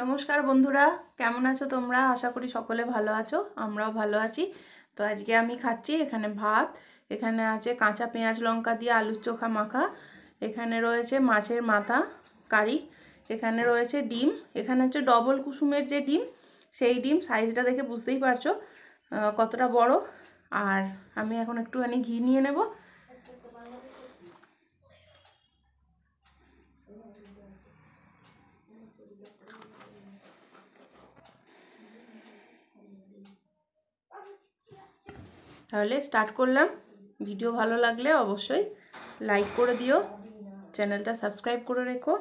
নমস্কার বন্ধুরা কেমন আছো তোমরা আশা করি সকলে ভালো আছো আমরাও ভালো আছি তো আজকে আমি খাচ্ছি এখানে ভাত এখানে আছে কাঁচা পেঁয়াজ লঙ্কা দিয়ে আলুর চোখা মাখা এখানে রয়েছে মাছের মাথা কারি এখানে রয়েছে ডিম এখানে হচ্ছে ডবল কুসুমের যে ডিম সেই ডিম সাইজটা দেখে বুঝতেই পারছো কতটা বড় আর আমি এখন একটুখানি ঘি নিয়ে নেবো তাহলে স্টার্ট করলাম ভিডিও ভালো লাগলে অবশ্যই লাইক করে দিও চ্যানেলটা সাবস্ক্রাইব করে রেখো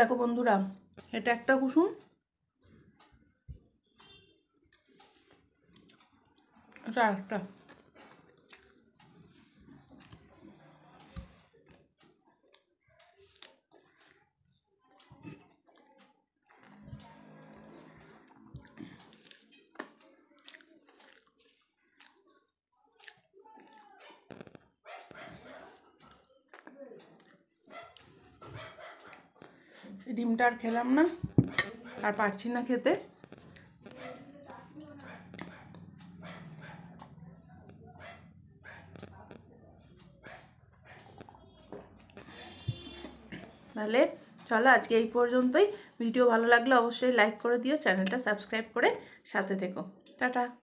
দেখো বন্ধুরা এটা একটা কুসুম এটা একটা ডিমটা আর খেলাম না আর পারছি না খেতে তাহলে চলো আজকে এই পর্যন্তই ভিডিও ভালো লাগলে অবশ্যই লাইক করে দিও চ্যানেলটা সাবস্ক্রাইব করে সাথে থেকো টাটা